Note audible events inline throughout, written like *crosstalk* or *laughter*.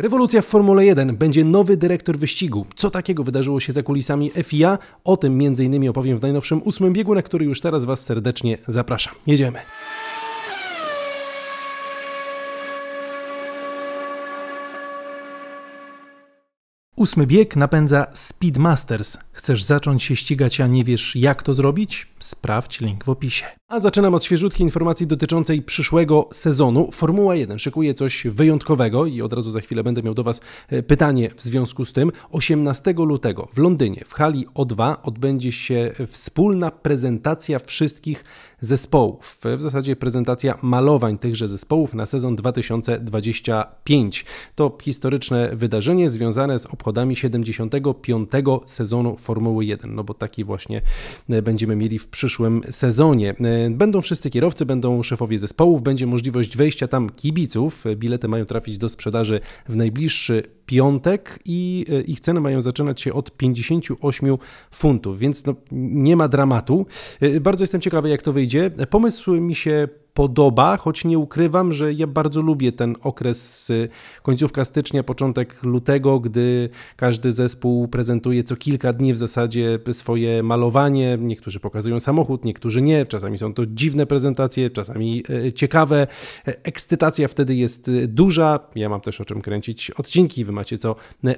Rewolucja w Formule 1 będzie nowy dyrektor wyścigu. Co takiego wydarzyło się za kulisami FIA? O tym m.in. opowiem w najnowszym ósmym biegu, na który już teraz Was serdecznie zapraszam. Jedziemy! Ósmy bieg napędza Speedmasters. Chcesz zacząć się ścigać, a nie wiesz jak to zrobić? Sprawdź link w opisie. A zaczynam od świeżutkiej informacji dotyczącej przyszłego sezonu. Formuła 1 szykuje coś wyjątkowego i od razu za chwilę będę miał do Was e, pytanie w związku z tym. 18 lutego w Londynie w hali O2 odbędzie się wspólna prezentacja wszystkich zespołów. E, w zasadzie prezentacja malowań tychże zespołów na sezon 2025. To historyczne wydarzenie związane z obchodzeniem samochodami 75. sezonu Formuły 1, no bo taki właśnie e, będziemy mieli w przyszłym sezonie. E, będą wszyscy kierowcy, będą szefowie zespołów, będzie możliwość wejścia tam kibiców. E, bilety mają trafić do sprzedaży w najbliższy piątek i ich ceny mają zaczynać się od 58 funtów, więc no, nie ma dramatu. Bardzo jestem ciekawy, jak to wyjdzie. Pomysł mi się podoba, choć nie ukrywam, że ja bardzo lubię ten okres y, końcówka stycznia, początek lutego, gdy każdy zespół prezentuje co kilka dni w zasadzie swoje malowanie. Niektórzy pokazują samochód, niektórzy nie. Czasami są to dziwne prezentacje, czasami e, ciekawe. E, ekscytacja wtedy jest e, duża. Ja mam też o czym kręcić odcinki, wy macie co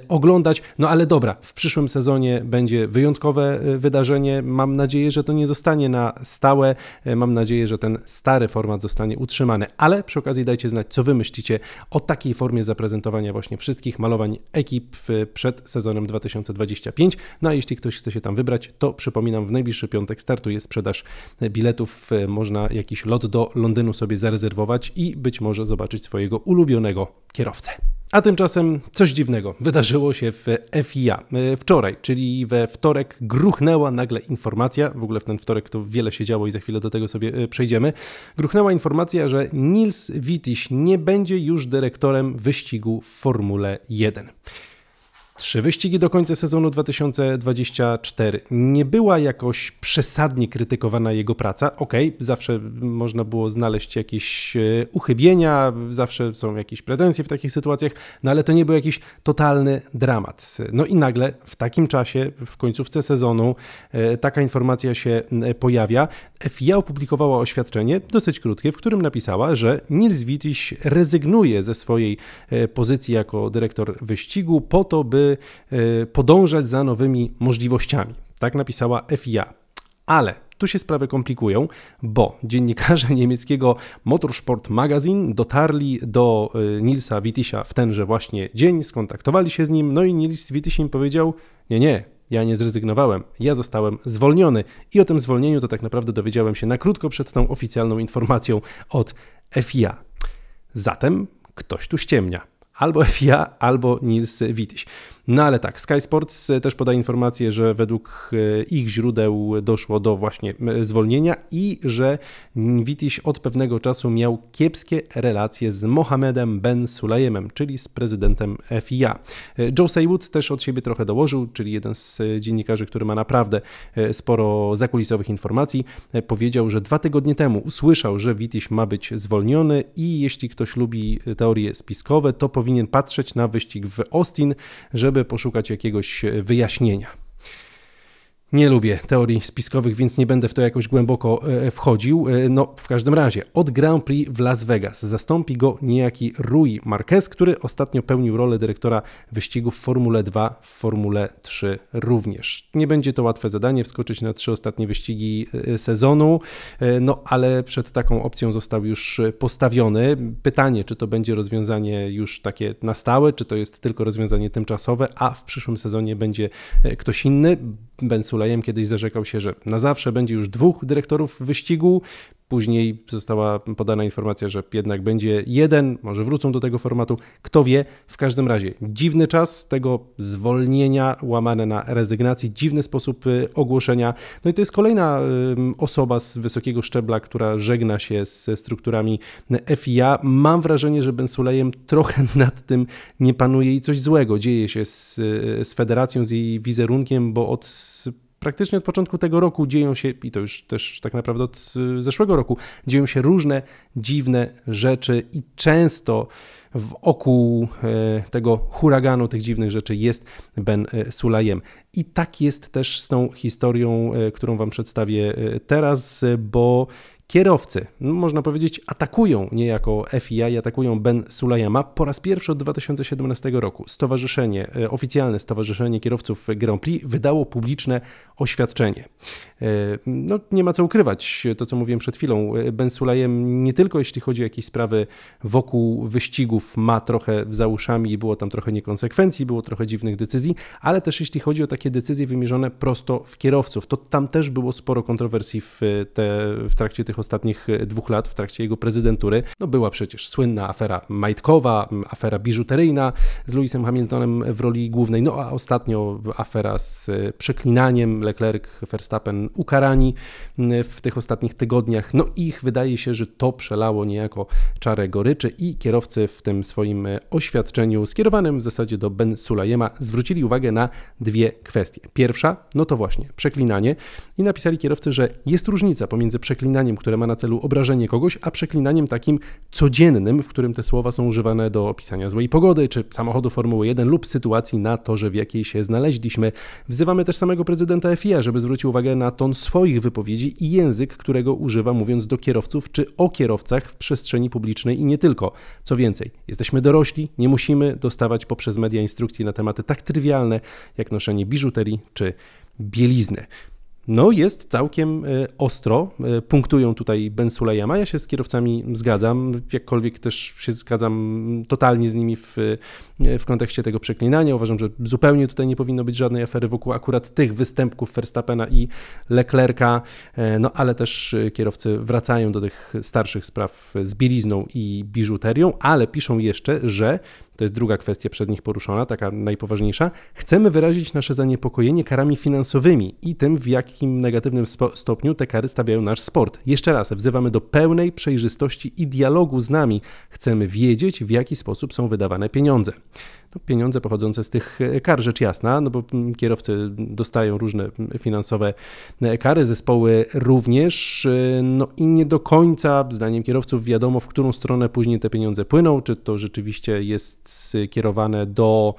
oglądać. No ale dobra, w przyszłym sezonie będzie wyjątkowe wydarzenie. Mam nadzieję, że to nie zostanie na stałe. Mam nadzieję, że ten stary format format zostanie utrzymany. Ale przy okazji dajcie znać, co Wy myślicie o takiej formie zaprezentowania właśnie wszystkich malowań ekip y, przed sezonem 2025. No a jeśli ktoś chce się tam wybrać, to przypominam, w najbliższy piątek startuje sprzedaż y, biletów. Y, można jakiś lot do Londynu sobie zarezerwować i być może zobaczyć swojego ulubionego kierowcę. A tymczasem coś dziwnego wydarzyło się w FIA e, wczoraj, czyli we wtorek gruchnęła nagle informacja, w ogóle w ten wtorek to wiele się działo i za chwilę do tego sobie e, przejdziemy, gruchnęła informacja, że Nils Wittich nie będzie już dyrektorem wyścigu w Formule 1. Trzy wyścigi do końca sezonu 2024. Nie była jakoś przesadnie krytykowana jego praca. Okej, okay, zawsze można było znaleźć jakieś e, uchybienia, zawsze są jakieś pretensje w takich sytuacjach, no ale to nie był jakiś totalny dramat. No i nagle w takim czasie, w końcówce sezonu, e, taka informacja się e, pojawia. FIA opublikowała oświadczenie, dosyć krótkie, w którym napisała, że Nils Wittich rezygnuje ze swojej pozycji jako dyrektor wyścigu po to, by Y, podążać za nowymi możliwościami. Tak napisała FIA. Ale tu się sprawy komplikują, bo dziennikarze *laughs* niemieckiego Motorsport Magazine dotarli do y, Nilsa Wittisia w tenże właśnie dzień, skontaktowali się z nim, no i Nils Wittis im powiedział: Nie, nie, ja nie zrezygnowałem, ja zostałem zwolniony. I o tym zwolnieniu to tak naprawdę dowiedziałem się na krótko przed tą oficjalną informacją od FIA. Zatem ktoś tu ściemnia albo FIA, albo Nils Wittich. No ale tak, Sky Sports e, też podaje informację, że według e, ich źródeł doszło do właśnie zwolnienia i że Witiś od pewnego czasu miał kiepskie relacje z Mohamedem Ben Sulejemem, czyli z prezydentem FIA. E, Joe Saywood też od siebie trochę dołożył, czyli jeden z dziennikarzy, który ma naprawdę sporo zakulisowych informacji, powiedział, że dwa tygodnie temu usłyszał, że Witiś ma być zwolniony i jeśli ktoś lubi teorie spiskowe, to powinien patrzeć na wyścig w Austin, żeby żeby poszukać jakiegoś e, wyjaśnienia. Nie lubię teorii spiskowych, więc nie będę w to jakoś głęboko e, e, wchodził. E, no, w każdym razie, od Grand Prix w Las Vegas zastąpi go niejaki Rui Marquez, który ostatnio pełnił rolę dyrektora wyścigów w Formule 2, w Formule 3 również. Nie będzie to łatwe zadanie, wskoczyć na trzy ostatnie wyścigi sezonu, no ale przed taką opcją został już postawiony. Pytanie, czy to będzie rozwiązanie już takie na stałe, czy to jest tylko rozwiązanie tymczasowe, a w przyszłym sezonie będzie ktoś inny Ben Sulayem kiedyś zarzekał się, że na zawsze będzie już dwóch dyrektorów wyścigu, Później została podana informacja, że jednak będzie jeden, może wrócą do tego formatu, kto wie. W każdym razie dziwny czas tego zwolnienia, łamane na rezygnacji, dziwny sposób y, ogłoszenia. No i to jest kolejna osoba z wysokiego szczebla, która żegna się ze strukturami FIA. Mam wrażenie, że Ben Sulejem trochę *laughs* nad tym nie panuje i coś złego dzieje się z, y, z federacją, z jej wizerunkiem, bo od praktycznie od początku tego roku dzieją się, i to już też tak naprawdę od y, zeszłego roku, dzieją się różne dziwne rzeczy i często wokół e, tego huraganu tych dziwnych rzeczy jest Ben e, Sulayem I tak jest też z tą historią, e, którą Wam przedstawię teraz, bo Kierowcy, no, można powiedzieć, atakują niejako FIA i atakują Ben Sulayama po raz pierwszy od 2017 roku. Stowarzyszenie, e, oficjalne Stowarzyszenie Kierowców Grand Prix wydało publiczne oświadczenie. E, no, nie ma co ukrywać to, co mówiłem przed chwilą. E, ben Sulayem nie tylko jeśli chodzi o jakieś sprawy wokół wyścigów ma trochę za uszami i było tam trochę niekonsekwencji, było trochę dziwnych decyzji, ale też jeśli chodzi o takie decyzje wymierzone prosto w kierowców, to tam też było sporo kontrowersji w, te, w trakcie tych tych ostatnich e, dwóch lat w trakcie jego prezydentury. No była przecież słynna afera majtkowa, afera biżuteryjna z Lewisem Hamiltonem w roli głównej, no a ostatnio afera z e, przeklinaniem Leclerc, Verstappen ukarani w tych ostatnich tygodniach. No ich wydaje się, że to przelało niejako czarę goryczy i kierowcy w tym swoim e, oświadczeniu skierowanym w zasadzie do Ben Sulajema zwrócili uwagę na dwie kwestie. Pierwsza, no to właśnie przeklinanie i napisali kierowcy, że jest różnica pomiędzy przeklinaniem, które ma na celu obrażenie kogoś, a przeklinaniem takim codziennym, w którym te słowa są używane do opisania złej pogody, czy samochodu Formuły 1 lub sytuacji na torze, w jakiej się znaleźliśmy. Wzywamy też samego prezydenta FIA, żeby zwrócił uwagę na ton swoich wypowiedzi i język, którego używa mówiąc do kierowców czy o kierowcach w przestrzeni publicznej i nie tylko. Co więcej, jesteśmy dorośli, nie musimy dostawać poprzez media instrukcji na tematy tak trywialne jak noszenie biżuterii czy bielizny no jest całkiem e, ostro. E, punktują tutaj Ben Sulejama. Ja się z kierowcami zgadzam, jakkolwiek też się zgadzam totalnie z nimi w, e, w kontekście tego przeklinania. Uważam, że zupełnie tutaj nie powinno być żadnej afery wokół akurat tych występków Verstappena i Leclerca, no ale też kierowcy wracają do tych starszych spraw z bielizną i biżuterią, ale piszą jeszcze, że to jest druga kwestia przez nich poruszona, taka najpoważniejsza, chcemy wyrazić nasze zaniepokojenie karami finansowymi i tym, w jakim negatywnym stopniu te kary stawiają nasz sport. Jeszcze raz, wzywamy do pełnej przejrzystości i dialogu z nami. Chcemy wiedzieć, w jaki sposób są wydawane pieniądze. No, pieniądze pochodzące z tych e, kar, rzecz jasna, no bo mm, kierowcy dostają różne mm, finansowe e, kary, zespoły również, e, no i nie do końca, zdaniem kierowców, wiadomo, w którą stronę później te pieniądze płyną, czy to rzeczywiście jest jest kierowane do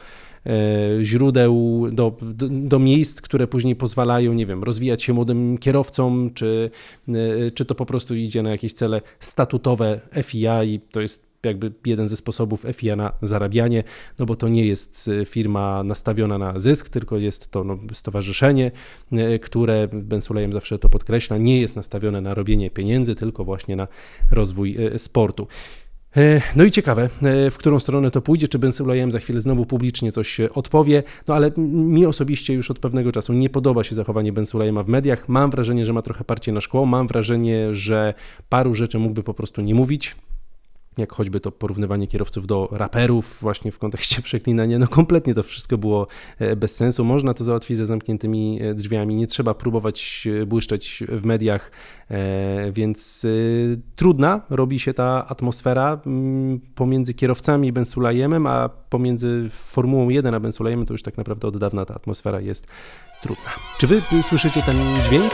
e, źródeł, do, do, do, miejsc, które później pozwalają, nie wiem, rozwijać się młodym kierowcom, czy, e, czy to po prostu idzie na jakieś cele statutowe FIA i to jest jakby jeden ze sposobów FIA na zarabianie, no bo to nie jest e, firma nastawiona na zysk, tylko jest to no, stowarzyszenie, które, Ben Sulejem zawsze to podkreśla, nie jest nastawione na robienie pieniędzy, tylko właśnie na rozwój sportu. E, no i ciekawe, e, w którą stronę to pójdzie, czy Ben Sulayem za chwilę znowu publicznie coś e, odpowie, no ale mi osobiście już od pewnego czasu nie podoba się zachowanie Ben Sulayema w mediach. Mam wrażenie, że ma trochę parcie na szkło, mam wrażenie, że paru rzeczy mógłby po prostu nie mówić jak choćby to porównywanie kierowców do raperów właśnie w kontekście *laughs* przeklinania, no kompletnie to wszystko było e, bez sensu. Można to załatwić za zamkniętymi e, drzwiami, nie trzeba próbować e, błyszczeć w mediach, więc trudna robi się ta atmosfera mm, pomiędzy kierowcami i Bensulajemem, a pomiędzy Formułą 1 a Bensulajemem to już tak naprawdę od dawna ta atmosfera jest trudna. Czy wy słyszycie ten dźwięk?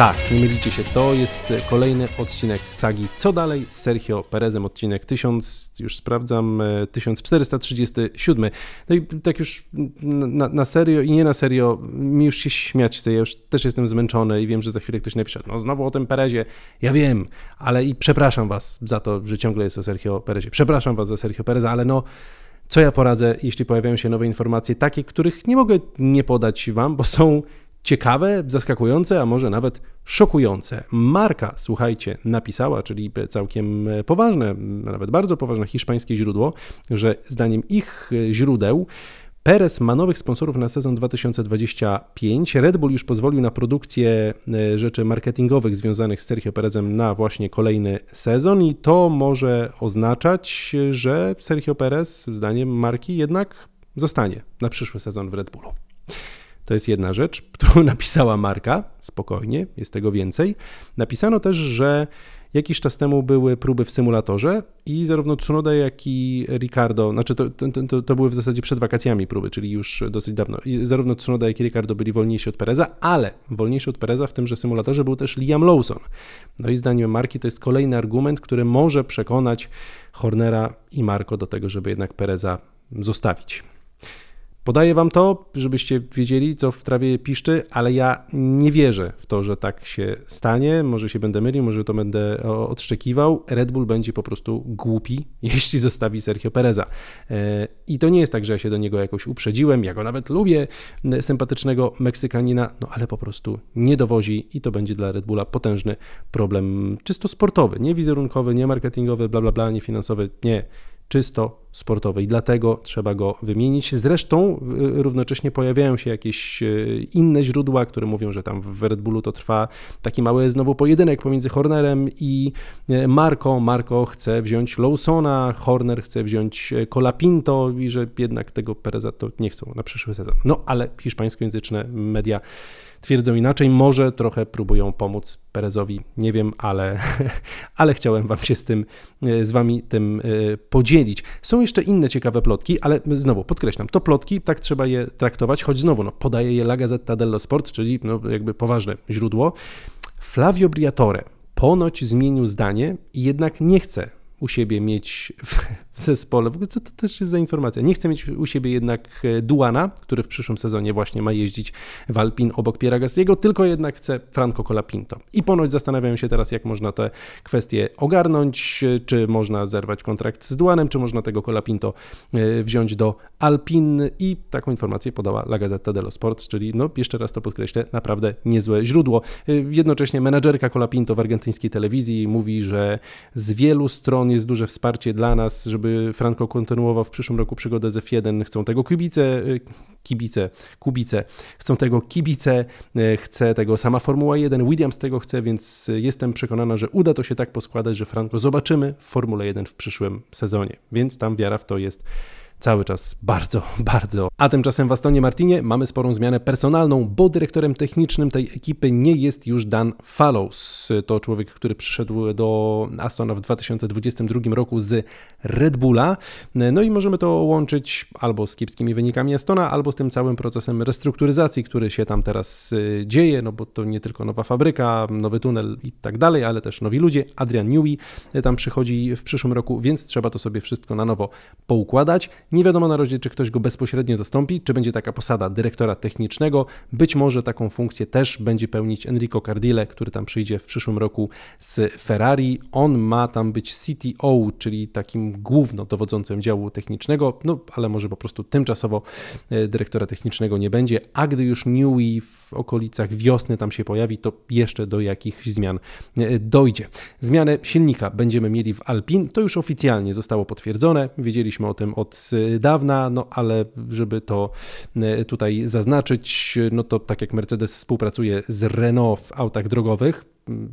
Tak, nie mylicie się, to jest kolejny odcinek sagi Co dalej z Sergio Perezem, odcinek 1000, już sprawdzam, 1437. E, no i tak już na, na, serio i nie na serio, mi już się śmiać chce, ja już też jestem zmęczony i wiem, że za chwilę ktoś napisze, no znowu o tym Perezie, ja wiem, ale i przepraszam was za to, że ciągle jest o Sergio Perezie, przepraszam was za Sergio Pereza, ale no co ja poradzę, jeśli pojawiają się nowe informacje, takie, których nie mogę nie podać Wam, bo są ciekawe, zaskakujące, a może nawet szokujące. Marka, słuchajcie, napisała, czyli całkiem poważne, nawet bardzo poważne hiszpańskie źródło, że zdaniem ich e, źródeł Perez ma nowych sponsorów na sezon 2025. Red Bull już pozwolił na produkcję e, rzeczy marketingowych związanych z Sergio Perezem na właśnie kolejny sezon i to może oznaczać, że Sergio Perez, zdaniem marki, jednak zostanie na przyszły sezon w Red Bullu. To jest jedna rzecz, *laughs* którą napisała Marka, spokojnie, jest tego więcej. Napisano też, że Jakiś czas temu były próby w symulatorze i zarówno Tsunoda, jak i Ricardo, znaczy to, to, to, były w zasadzie przed wakacjami próby, czyli już dosyć dawno. I zarówno Tsunoda, jak i Ricardo byli wolniejsi od Pereza, ale wolniejsi od Pereza w tym, że symulatorze był też Liam Lawson. No i zdaniem Marki to jest kolejny argument, który może przekonać Hornera i Marko do tego, żeby jednak Pereza zostawić. Podaję wam to, żebyście wiedzieli, co w trawie piszczy, ale ja nie wierzę w to, że tak się stanie. Może się będę mylił, może to będę odszczekiwał. Red Bull będzie po prostu głupi, *laughs* jeśli zostawi Sergio Pereza. E, I to nie jest tak, że ja się do niego jakoś uprzedziłem. Ja go nawet lubię, sympatycznego Meksykanina, no ale po prostu nie dowozi i to będzie dla Red Bulla potężny problem czysto sportowy, nie wizerunkowy, nie marketingowy, bla bla bla, nie finansowy, nie czysto sportowy i dlatego trzeba go wymienić. Zresztą y, równocześnie pojawiają się jakieś y, inne źródła, które mówią, że tam w Red Bullu to trwa taki mały znowu pojedynek pomiędzy Hornerem i y, Marco. Marco chce wziąć Lawsona, Horner chce wziąć Colapinto i że jednak tego Pereza to nie chcą na przyszły sezon. No ale hiszpańskojęzyczne media twierdzą inaczej. Może trochę próbują pomóc Perezowi, nie wiem, ale, *laughs* ale chciałem wam się z tym, e, z wami tym e, podzielić. Są jeszcze inne ciekawe plotki, ale znowu podkreślam, to plotki, tak trzeba je traktować, choć znowu no, podaje je La Gazzetta dello Sport, czyli no, jakby poważne źródło. Flavio Briatore ponoć zmienił zdanie i jednak nie chce u siebie mieć w zespole. W ogóle co to też jest za informacja? Nie chcę mieć u siebie jednak e, Duana, który w przyszłym sezonie właśnie ma jeździć w Alpin obok Piera Gastiego, tylko jednak chcę Franco Colapinto. I ponoć zastanawiają się teraz, jak można te kwestie ogarnąć, e, czy można zerwać kontrakt z Duanem, czy można tego Colapinto e, wziąć do Alpin i taką informację podała La Gazzetta dello Sport, czyli no jeszcze raz to podkreślę, naprawdę niezłe źródło. Jednocześnie menadżerka Colapinto w argentyńskiej telewizji mówi, że z wielu stron jest duże wsparcie dla nas, żeby żeby Franco kontynuował w przyszłym roku przygodę z F1. Chcą tego kibice, y, kibice, kubice, chcą tego kibice, y, chce tego sama Formuła 1, Williams tego chce, więc jestem przekonana, że uda to się tak poskładać, że Franco zobaczymy w Formule 1 w przyszłym sezonie, więc tam wiara w to jest cały czas bardzo, *laughs* bardzo. A tymczasem w Astonie Martinie mamy sporą zmianę personalną, bo dyrektorem technicznym tej ekipy nie jest już Dan Fallows. To człowiek, który przyszedł do Astona w 2022 roku z Red Bulla. No i możemy to łączyć albo z kiepskimi wynikami Astona, albo z tym całym procesem restrukturyzacji, który się tam teraz y, dzieje, no bo to nie tylko nowa fabryka, nowy tunel i tak dalej, ale też nowi ludzie. Adrian Newey tam przychodzi w przyszłym roku, więc trzeba to sobie wszystko na nowo poukładać. Nie wiadomo na razie, czy ktoś go bezpośrednio zastąpi, czy będzie taka posada dyrektora technicznego. Być może taką funkcję też będzie pełnić Enrico Cardile, który tam przyjdzie w przyszłym roku z Ferrari. On ma tam być CTO, czyli takim główno dowodzącym działu technicznego, no ale może po prostu tymczasowo e, dyrektora technicznego nie będzie, a gdy już Newey w okolicach wiosny tam się pojawi, to jeszcze do jakichś zmian e, dojdzie. Zmianę silnika będziemy mieli w Alpine, to już oficjalnie zostało potwierdzone. Wiedzieliśmy o tym od e, dawna, no ale żeby to e, tutaj zaznaczyć, no to tak jak Mercedes współpracuje z Renault w autach drogowych,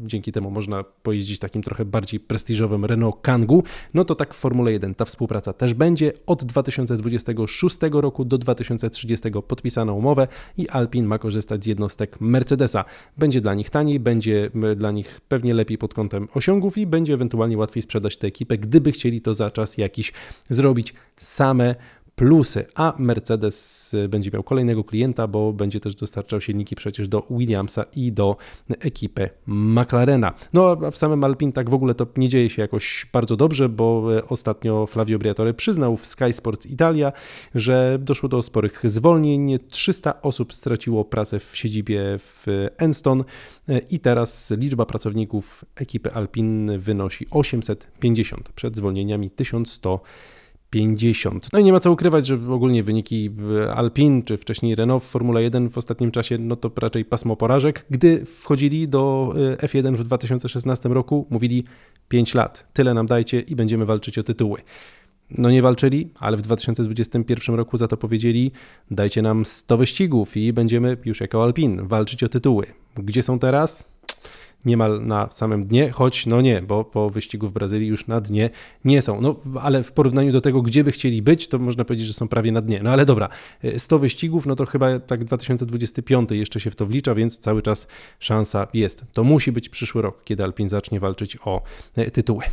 dzięki temu można pojeździć takim trochę bardziej prestiżowym Renault Kangu, no to tak w Formule 1 ta współpraca też będzie. Od 2026 roku do 2030 podpisano umowę i Alpine ma korzystać z jednostek Mercedesa. Będzie dla nich taniej, będzie dla nich pewnie lepiej pod kątem osiągów i będzie ewentualnie łatwiej sprzedać tę ekipę, gdyby chcieli to za czas jakiś zrobić same plusy, a Mercedes y, będzie miał kolejnego klienta, bo będzie też dostarczał silniki przecież do Williamsa i do ekipy McLarena. No a w samym Alpine tak w ogóle to nie dzieje się jakoś bardzo dobrze, bo y, ostatnio Flavio Briatore przyznał w Sky Sports Italia, że doszło do sporych zwolnień. 300 osób straciło pracę w siedzibie w Enston y, i teraz liczba pracowników ekipy Alpine wynosi 850. Przed zwolnieniami 1100 50. No i nie ma co ukrywać, że ogólnie wyniki e, Alpin czy wcześniej Renault w Formule 1 w ostatnim czasie, no to raczej pasmo porażek. Gdy wchodzili do e, F1 w 2016 roku, mówili 5 lat, tyle nam dajcie i będziemy walczyć o tytuły. No nie walczyli, ale w 2021 roku za to powiedzieli: dajcie nam 100 wyścigów i będziemy już jako Alpin walczyć o tytuły. Gdzie są teraz? niemal na samym dnie, choć no nie, bo po wyścigu w Brazylii już na dnie nie są. No ale w porównaniu do tego, gdzie by chcieli być, to można powiedzieć, że są prawie na dnie. No ale dobra, 100 y, wyścigów, no to chyba tak 2025 jeszcze się w to wlicza, więc cały czas szansa jest. To musi być przyszły rok, kiedy Alpin zacznie walczyć o y, tytuły.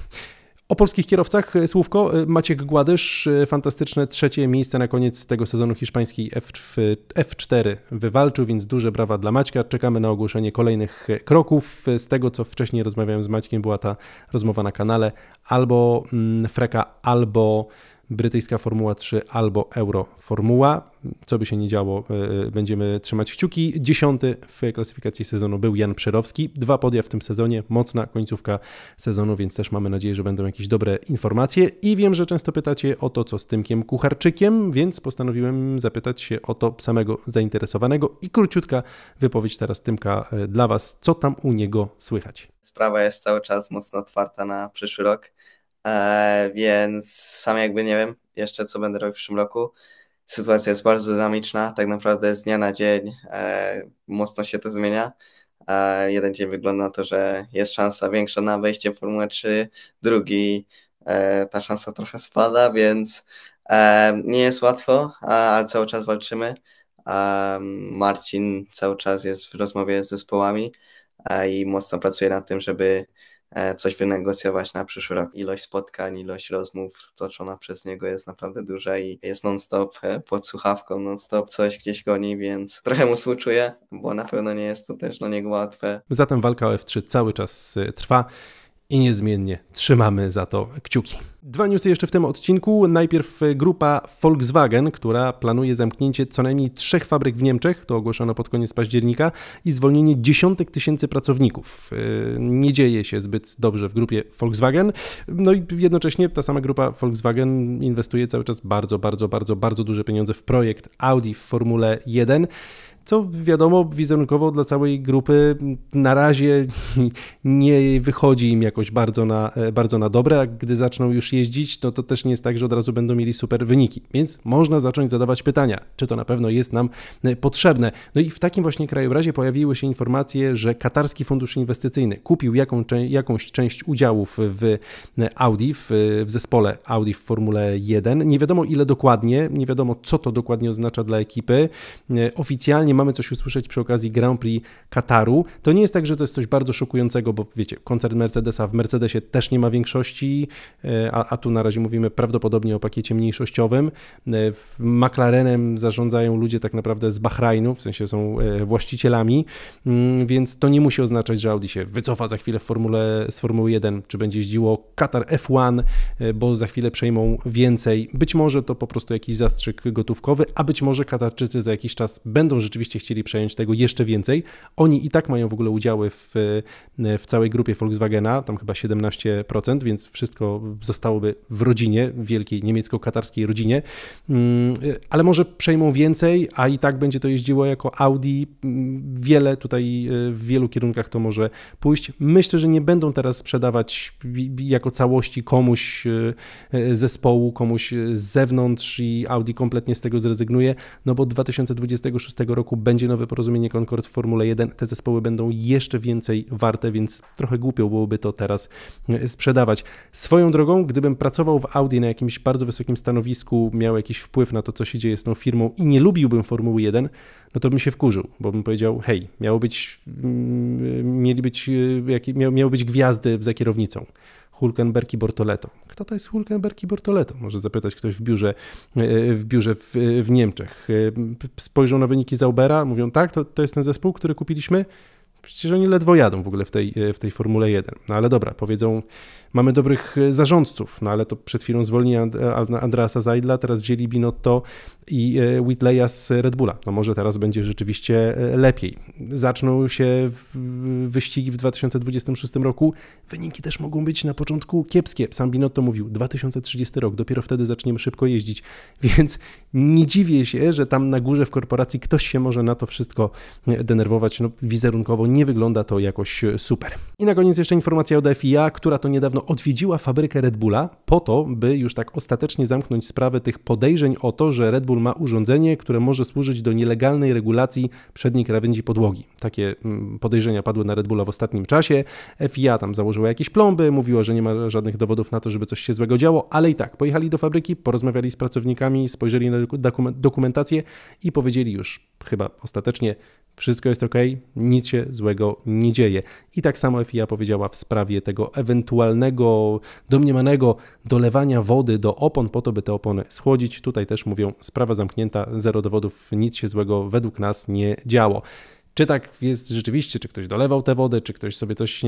O polskich kierowcach e, słówko. E, Maciek Gładysz, e, fantastyczne trzecie miejsce na koniec tego sezonu hiszpański F, 4 wywalczył, więc duże brawa dla Maćka. Czekamy na ogłoszenie kolejnych kroków. Z tego, co wcześniej rozmawiałem z Maćkiem, była ta rozmowa na kanale albo mm, Freka, albo brytyjska Formuła 3 albo Euro Formuła. Co by się nie działo, e, e, będziemy trzymać kciuki. Dziesiąty w klasyfikacji sezonu był Jan Przyrowski. Dwa podia w tym sezonie, mocna końcówka sezonu, więc też mamy nadzieję, że będą jakieś dobre informacje. I wiem, że często pytacie o to, co z Tymkiem Kucharczykiem, więc postanowiłem zapytać się o to samego zainteresowanego i króciutka wypowiedź teraz Tymka e, dla Was, co tam u niego słychać. Sprawa jest cały czas mocno otwarta na przyszły rok E, więc sam jakby nie wiem jeszcze, co będę robił w przyszłym roku. Sytuacja jest bardzo dynamiczna, tak naprawdę z dnia na dzień e, mocno się to zmienia. E, jeden dzień wygląda na to, że jest szansa większa na wejście w Formułę 3, drugi e, ta szansa trochę spada, więc e, nie jest łatwo, ale cały czas walczymy. Marcin cały czas jest w rozmowie z zespołami i mocno pracuje nad tym, żeby E, coś wynegocjować na przyszły rok. Ilość spotkań, ilość rozmów toczona przez niego jest naprawdę duża i jest non-stop e, pod słuchawką, non-stop coś gdzieś goni, więc trochę mu współczuję, bo na pewno nie jest to też dla niego łatwe. Zatem walka o F3 cały czas e, trwa i niezmiennie trzymamy za to kciuki. Dwa newsy jeszcze w tym odcinku. Najpierw grupa Volkswagen, która planuje zamknięcie co najmniej trzech fabryk w Niemczech, to ogłoszono pod koniec października, i zwolnienie dziesiątek tysięcy pracowników. Y, nie dzieje się zbyt dobrze w grupie Volkswagen. No i jednocześnie ta sama grupa Volkswagen inwestuje cały czas bardzo, bardzo, bardzo, bardzo duże pieniądze w projekt Audi w Formule 1 co wiadomo wizerunkowo dla całej grupy na razie *laughs* nie wychodzi im jakoś bardzo na, e, bardzo na dobre, a gdy zaczną już jeździć, no to też nie jest tak, że od razu będą mieli super wyniki. Więc można zacząć zadawać pytania, czy to na pewno jest nam e, potrzebne. No i w takim właśnie krajobrazie pojawiły się informacje, że Katarski Fundusz Inwestycyjny kupił jaką, jakąś część udziałów w e, Audi, w, w zespole Audi w Formule 1. Nie wiadomo ile dokładnie, nie wiadomo co to dokładnie oznacza dla ekipy. Oficjalnie mamy coś usłyszeć przy okazji Grand Prix Kataru. To nie jest tak, że to jest coś bardzo szokującego, bo wiecie, koncert Mercedesa w Mercedesie też nie ma większości, e, a, a tu na razie mówimy prawdopodobnie o pakiecie mniejszościowym. E, McLarenem zarządzają ludzie tak naprawdę z Bahrajnu, w sensie są e, właścicielami, mm, więc to nie musi oznaczać, że Audi się wycofa za chwilę w formule, z Formuły 1, czy będzie jeździło Katar F1, bo za chwilę przejmą więcej. Być może to po prostu jakiś zastrzyk gotówkowy, a być może Katarczycy za jakiś czas będą rzeczywiście chcieli przejąć tego jeszcze więcej. Oni i tak mają w ogóle udziały w, e, w całej grupie Volkswagena, tam chyba 17%, więc wszystko zostałoby w rodzinie, wielkiej niemiecko-katarskiej rodzinie, mm, ale może przejmą więcej, a i tak będzie to jeździło jako Audi. Mm, wiele tutaj e, w wielu kierunkach to może pójść. Myślę, że nie będą teraz sprzedawać jako całości komuś e, zespołu, komuś z zewnątrz i Audi kompletnie z tego zrezygnuje, no bo od 2026 roku roku będzie nowe porozumienie Concord w Formule 1, te zespoły będą jeszcze więcej warte, więc trochę głupio byłoby to teraz e, sprzedawać. Swoją drogą, gdybym pracował w Audi na jakimś bardzo wysokim stanowisku, miał jakiś wpływ na to, co się dzieje z tą firmą i nie lubiłbym Formuły 1, no to bym się wkurzył, bo bym powiedział, hej, miało być, mm, e, mieli być, e, miały być gwiazdy za kierownicą. Hulkenberg i Bortoleto. Kto to jest Hulkenberg i Bortoleto? Może zapytać ktoś w biurze e, e, w, biurze w, e, w Niemczech. Spojrzą na wyniki Zaubera, mówią tak, to, to jest ten zespół, który kupiliśmy. Przecież oni ledwo jadą w ogóle w tej, e, w tej Formule 1. No ale dobra, powiedzą, mamy dobrych e, zarządców, no ale to przed chwilą zwolnili Andreasa Zajdla, teraz wzięli Binotto i e, Whitleya z Red Bulla. No może teraz będzie rzeczywiście lepiej. Zaczną się wyścigi w 2026 roku. Wyniki też mogą być na początku kiepskie. Sam Binotto mówił, 2030 rok, dopiero wtedy zaczniemy szybko jeździć. *laughs* Więc nie dziwię się, że tam na górze w korporacji ktoś się może na to wszystko denerwować. No wizerunkowo nie wygląda to jakoś e, super. I na koniec jeszcze informacja od FIA, która to niedawno odwiedziła fabrykę Red Bulla po to, by już tak ostatecznie zamknąć sprawę tych podejrzeń o to, że Red Bull ma urządzenie, które może służyć do nielegalnej regulacji przedniej krawędzi podłogi. Takie mm, podejrzenia padły na Red Bulla w ostatnim czasie. FIA tam założyła jakieś plomby, mówiła, że nie ma żadnych dowodów na to, żeby coś się złego działo, ale i tak, pojechali do fabryki, porozmawiali z pracownikami, spojrzeli na dokumentację i powiedzieli już chyba ostatecznie wszystko jest ok, nic się złego nie dzieje. I tak samo FIA powiedziała w sprawie tego ewentualnego domniemanego dolewania wody do opon po to, by te opony schłodzić. Tutaj też mówią sprawa zamknięta, zero dowodów, nic się złego według nas nie działo. Czy tak jest rzeczywiście, czy ktoś dolewał tę wodę, czy ktoś sobie coś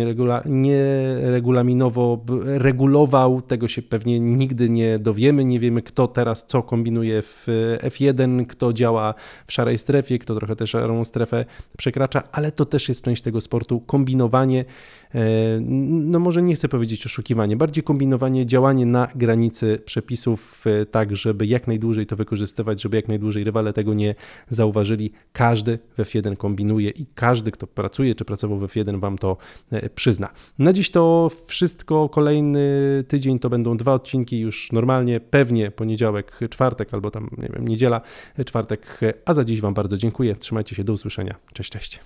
nieregulaminowo regulował, tego się pewnie nigdy nie dowiemy. Nie wiemy, kto teraz co kombinuje w e, F1, kto działa w szarej strefie, kto trochę tę szarą strefę przekracza, ale to też jest część tego sportu. Kombinowanie, e, no może nie chcę powiedzieć oszukiwanie, bardziej kombinowanie, działanie na granicy przepisów, e, tak żeby jak najdłużej to wykorzystywać, żeby jak najdłużej rywale tego nie zauważyli. Każdy w F1 kombinuje i każdy, kto pracuje czy pracował w F1, wam to e, przyzna. Na dziś to wszystko. Kolejny tydzień to będą dwa odcinki już normalnie, pewnie poniedziałek, czwartek albo tam, nie wiem, niedziela, e, czwartek. E, a za dziś wam bardzo dziękuję. Trzymajcie się, do usłyszenia. Cześć, cześć.